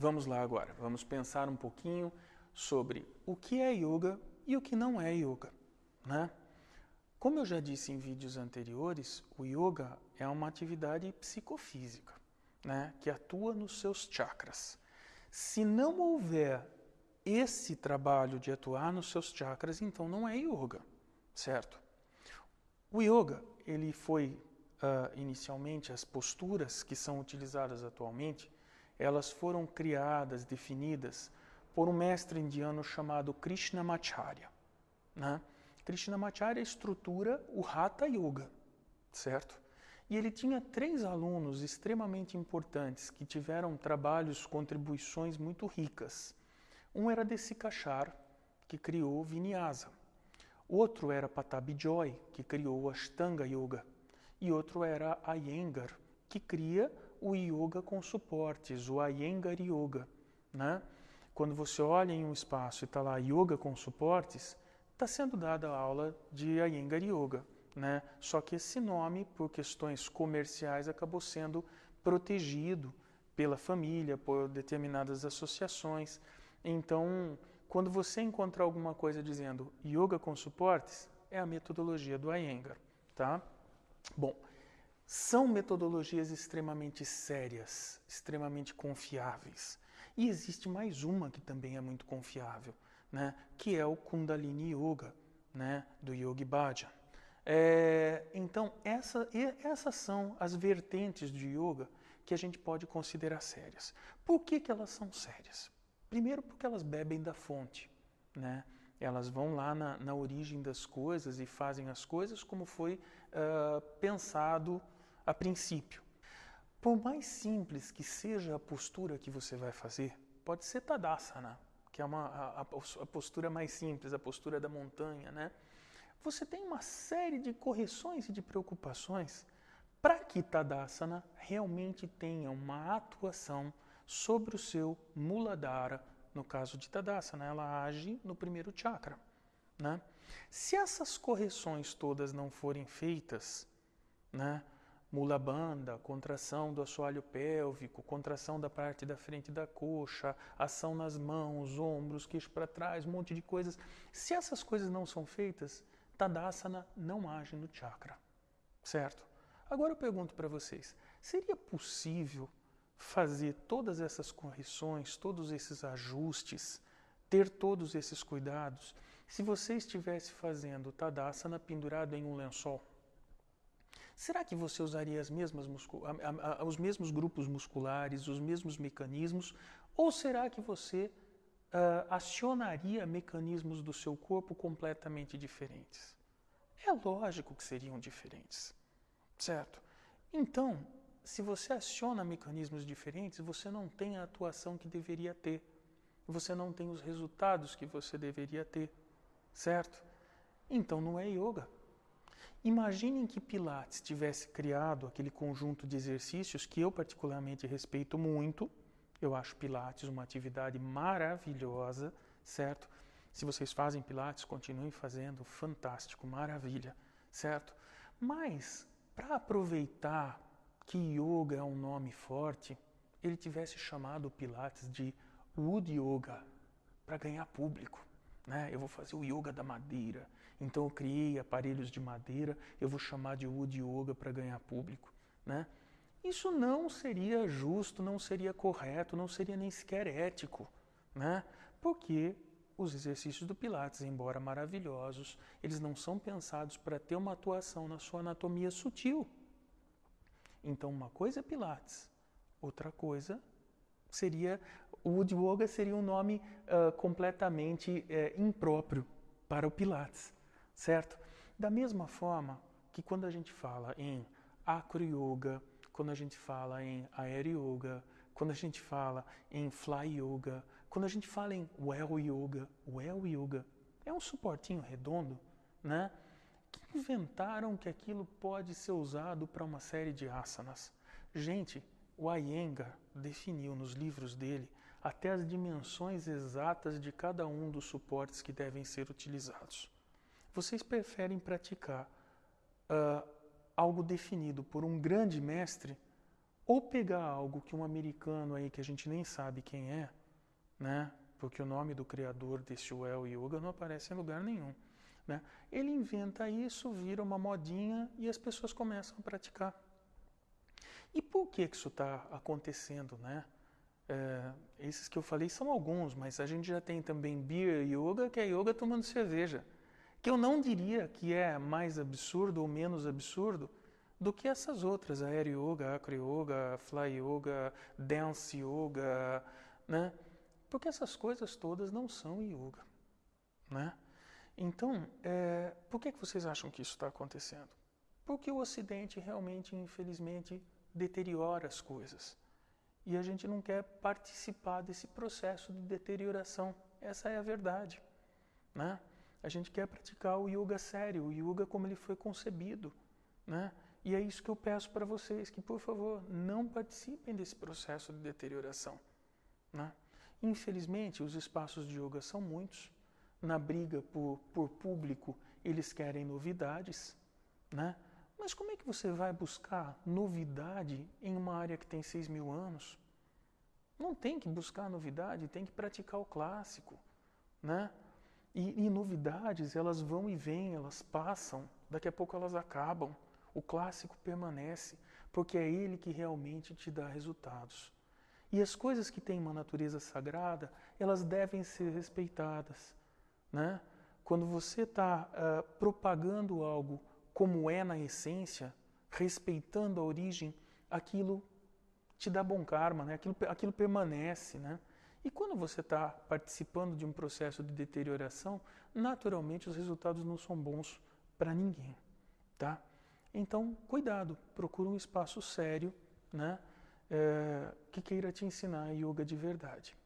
Vamos lá agora, vamos pensar um pouquinho sobre o que é yoga e o que não é yoga, né? Como eu já disse em vídeos anteriores, o yoga é uma atividade psicofísica, né, que atua nos seus chakras. Se não houver esse trabalho de atuar nos seus chakras, então não é yoga, certo? O yoga, ele foi uh, inicialmente as posturas que são utilizadas atualmente, elas foram criadas, definidas por um mestre indiano chamado Krishnamacharya. Né? Krishnamacharya estrutura o Hatha Yoga, certo? E ele tinha três alunos extremamente importantes que tiveram trabalhos, contribuições muito ricas. Um era desse Kachar, que criou Vinyasa. Outro era Patabi Joy, que criou Ashtanga Yoga. E outro era Iyengar, que cria o yoga com suportes, o Iyengar Yoga. Né? Quando você olha em um espaço e está lá yoga com suportes, está sendo dada a aula de Iyengar Yoga. Né? Só que esse nome, por questões comerciais, acabou sendo protegido pela família, por determinadas associações. Então, quando você encontrar alguma coisa dizendo yoga com suportes, é a metodologia do Iyengar, tá? Bom, são metodologias extremamente sérias, extremamente confiáveis. E existe mais uma que também é muito confiável, né? que é o Kundalini Yoga, né? do Yogi Bhajan. É, então, essa, essas são as vertentes de yoga que a gente pode considerar sérias. Por que, que elas são sérias? Primeiro, porque elas bebem da fonte. Né? Elas vão lá na, na origem das coisas e fazem as coisas como foi uh, pensado a princípio. Por mais simples que seja a postura que você vai fazer, pode ser Tadasana, que é uma, a, a postura mais simples, a postura da montanha, né? Você tem uma série de correções e de preocupações para que Tadasana realmente tenha uma atuação sobre o seu Muladhara, no caso de Tadasana, ela age no primeiro chakra. Né? Se essas correções todas não forem feitas, né, mula banda, contração do assoalho pélvico, contração da parte da frente da coxa, ação nas mãos, ombros, queixo para trás, um monte de coisas. Se essas coisas não são feitas, Tadasana não age no chakra, certo? Agora eu pergunto para vocês, seria possível fazer todas essas correções, todos esses ajustes, ter todos esses cuidados, se você estivesse fazendo Tadasana pendurado em um lençol? será que você usaria as mesmas os mesmos grupos musculares, os mesmos mecanismos? Ou será que você uh, acionaria mecanismos do seu corpo completamente diferentes? É lógico que seriam diferentes, certo? Então, se você aciona mecanismos diferentes, você não tem a atuação que deveria ter, você não tem os resultados que você deveria ter, certo? Então não é yoga. Imaginem que Pilates tivesse criado aquele conjunto de exercícios que eu particularmente respeito muito. Eu acho Pilates uma atividade maravilhosa, certo? Se vocês fazem Pilates, continuem fazendo, fantástico, maravilha, certo? Mas, para aproveitar que yoga é um nome forte, ele tivesse chamado Pilates de Wood Yoga, para ganhar público. Né? Eu vou fazer o yoga da madeira, então eu criei aparelhos de madeira, eu vou chamar de wood yoga para ganhar público, né? Isso não seria justo, não seria correto, não seria nem sequer ético, né? Porque os exercícios do Pilates, embora maravilhosos, eles não são pensados para ter uma atuação na sua anatomia sutil. Então, uma coisa é Pilates, outra coisa seria. O Wood Yoga seria um nome uh, completamente uh, impróprio para o Pilates certo? Da mesma forma que quando a gente fala em acro yoga, quando a gente fala em aero yoga, quando a gente fala em fly yoga, quando a gente fala em well yoga, well yoga é um suportinho redondo, né? Que inventaram que aquilo pode ser usado para uma série de asanas. Gente, o Iyengar definiu nos livros dele até as dimensões exatas de cada um dos suportes que devem ser utilizados. Vocês preferem praticar uh, algo definido por um grande mestre ou pegar algo que um americano aí que a gente nem sabe quem é, né? Porque o nome do criador deste Well Yoga não aparece em lugar nenhum, né? Ele inventa isso, vira uma modinha e as pessoas começam a praticar. E por que que isso está acontecendo, né? É, esses que eu falei são alguns, mas a gente já tem também beer yoga, que é yoga tomando cerveja que eu não diria que é mais absurdo ou menos absurdo do que essas outras, aéreo yoga, acro yoga, fly yoga, dance yoga, né? Porque essas coisas todas não são yoga, né? Então, é, por que, que vocês acham que isso está acontecendo? Porque o Ocidente realmente, infelizmente, deteriora as coisas. E a gente não quer participar desse processo de deterioração. Essa é a verdade. Né? A gente quer praticar o yoga sério, o yoga como ele foi concebido, né? E é isso que eu peço para vocês, que por favor, não participem desse processo de deterioração, né? Infelizmente, os espaços de yoga são muitos. Na briga por, por público, eles querem novidades, né? Mas como é que você vai buscar novidade em uma área que tem 6 mil anos? Não tem que buscar novidade, tem que praticar o clássico, né? E, e novidades, elas vão e vêm, elas passam, daqui a pouco elas acabam. O clássico permanece, porque é ele que realmente te dá resultados. E as coisas que têm uma natureza sagrada, elas devem ser respeitadas. Né? Quando você está uh, ah, propagando algo como é na essência, respeitando a origem, aquilo te dá bom karma, né? aquilo, aquilo permanece. Né? E quando você está participando de um processo de deterioração, naturalmente os resultados não são bons para ninguém, tá? Então, cuidado, procura um espaço sério, né? É, que queira te ensinar yoga de verdade.